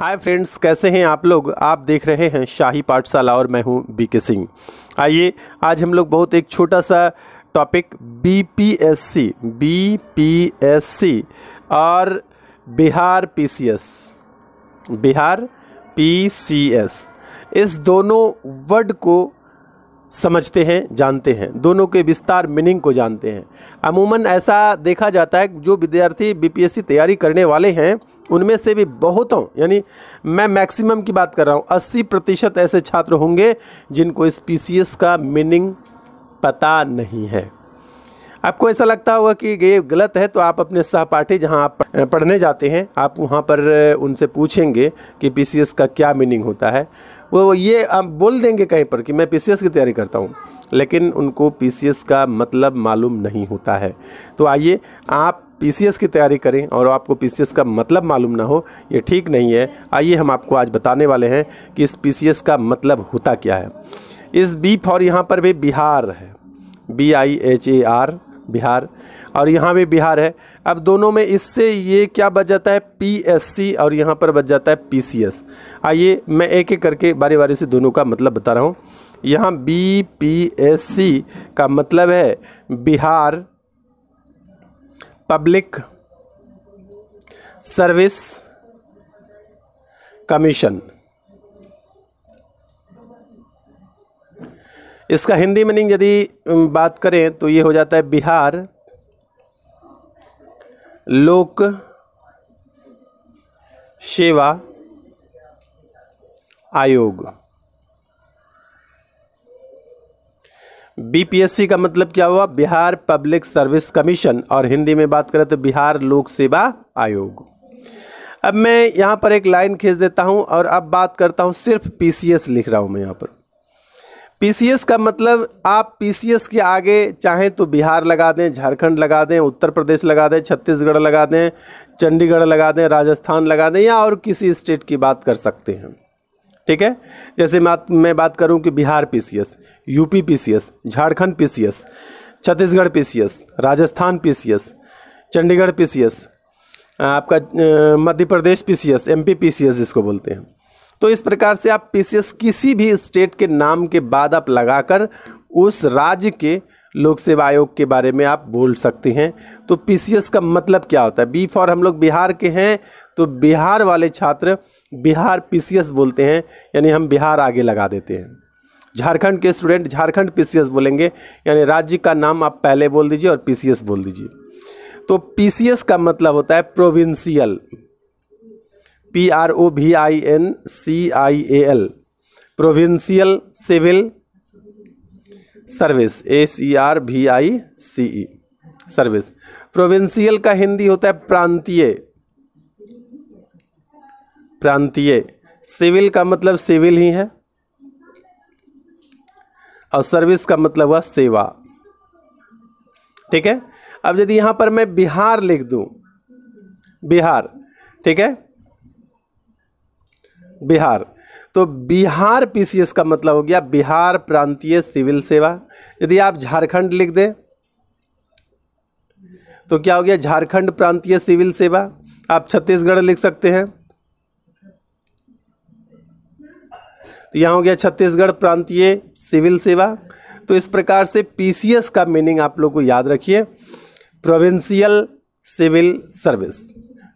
hi friends कैसे हैं आप लोग आप देख रहे हैं शाही पाठशाला और मैं हूं बीके सिंह आइए आज हम लोग बहुत एक छोटा सा टॉपिक बीपीएससी बीपीएससी और बिहार पीसीएस बिहार पीसीएस इस दोनों वर्ड को समझते हैं जानते हैं दोनों के विस्तार मीनिंग को जानते हैं अमूमन ऐसा देखा जाता है जो विद्यार्थी बीपीएससी तैयारी करने वाले हैं उनमें से भी बहुतों यानी मैं मैक्सिमम की बात कर रहा हूँ अस्सी प्रतिशत ऐसे छात्र होंगे जिनको इस पीसीएस का मीनिंग पता नहीं है आपको ऐसा लगता होगा कि ये गलत है तो आप अपने सहपाठी जहाँ आप पढ़ने जाते हैं आप वहाँ पर उनसे पूछेंगे कि पीसीएस का क्या मीनिंग होता है वो ये आप बोल देंगे कहीं पर कि मैं पी की तैयारी करता हूँ लेकिन उनको पी का मतलब मालूम नहीं होता है तो आइए आप पी की तैयारी करें और आपको पी का मतलब मालूम ना हो ये ठीक नहीं है आइए हम आपको आज बताने वाले हैं कि इस पी का मतलब होता क्या है इस बी फॉर यहाँ पर भी बिहार है B I H A R Bihar और यहाँ भी बिहार है अब दोनों में इससे ये क्या बच जाता है पीएससी और यहाँ पर बच जाता है पीसीएस आइए मैं एक एक करके बारी बारी से दोनों का मतलब बता रहा हूँ यहाँ बीपीएससी का मतलब है बिहार पब्लिक सर्विस कमीशन इसका हिंदी मीनिंग यदि बात करें तो ये हो जाता है बिहार लोक सेवा आयोग बीपीएससी का मतलब क्या हुआ बिहार पब्लिक सर्विस कमीशन और हिंदी में बात करें तो बिहार लोक सेवा आयोग अब मैं यहां पर एक लाइन खींच देता हूं और अब बात करता हूं सिर्फ पीसीएस लिख रहा हूं मैं यहां पर पीसीएस का मतलब आप पीसीएस के आगे चाहें तो बिहार लगा दें झारखंड लगा दें उत्तर प्रदेश लगा दें छत्तीसगढ़ लगा दें चंडीगढ़ लगा दें राजस्थान लगा दें या और किसी स्टेट की बात कर सकते हैं ठीक है जैसे मैं बात करूं कि Bihar PCS UP PCS Jharkhand PCS Chhattisgarh PCS Rajasthan PCS Chandigarh PCS आपका Madhya Pradesh PCS MP PCS जिसको बोलते हैं तो इस प्रकार से आप पीसीएस किसी भी स्टेट के नाम के बाद आप लगाकर उस राज्य के लोक सेवा आयोग के बारे में आप बोल सकते हैं तो पीसीएस का मतलब क्या होता है बी फॉर हम लोग बिहार के हैं तो बिहार वाले छात्र बिहार पीसीएस बोलते हैं यानी हम बिहार आगे लगा देते हैं झारखंड के स्टूडेंट झारखंड पीसीएस बोलेंगे यानी राज्य का नाम आप पहले बोल दीजिए और पीसीएस बोल दीजिए तो पीसीएस का मतलब होता है provincial P R O V I N C I A L provincial civil service A C R V I C E service provincial का हिंदी होता है प्रांतीय प्रांतीय सिविल का मतलब सिविल ही है और सर्विस का मतलब हुआ सेवा ठीक है अब यदि यहां पर मैं बिहार लिख दूं, बिहार ठीक है बिहार तो बिहार पीसीएस का मतलब हो गया बिहार प्रांतीय सिविल सेवा यदि आप झारखंड लिख दें तो क्या हो गया झारखंड प्रांतीय सिविल सेवा आप छत्तीसगढ़ लिख सकते हैं तो यहां हो गया छत्तीसगढ़ प्रांतीय सिविल सेवा तो इस प्रकार से पीसीएस का मीनिंग आप लोग को याद रखिए प्रोविंशियल सिविल सर्विस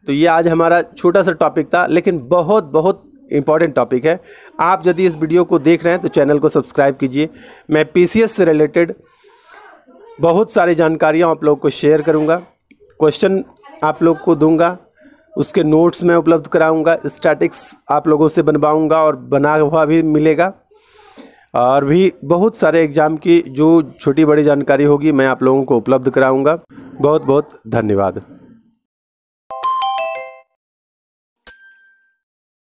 तो ये आज हमारा छोटा सा टॉपिक था लेकिन बहुत बहुत इंपॉर्टेंट टॉपिक है आप यदि इस वीडियो को देख रहे हैं तो चैनल को सब्सक्राइब कीजिए मैं पीसीएस से रिलेटेड बहुत सारी जानकारियाँ आप लोग को शेयर करूँगा क्वेश्चन आप लोग को दूंगा उसके नोट्स मैं उपलब्ध कराऊंगा स्टैटिक्स आप लोगों से बनवाऊंगा और बना हुआ भी मिलेगा और भी बहुत सारे एग्ज़ाम की जो छोटी बड़ी जानकारी होगी मैं आप लोगों को उपलब्ध कराऊंगा बहुत बहुत धन्यवाद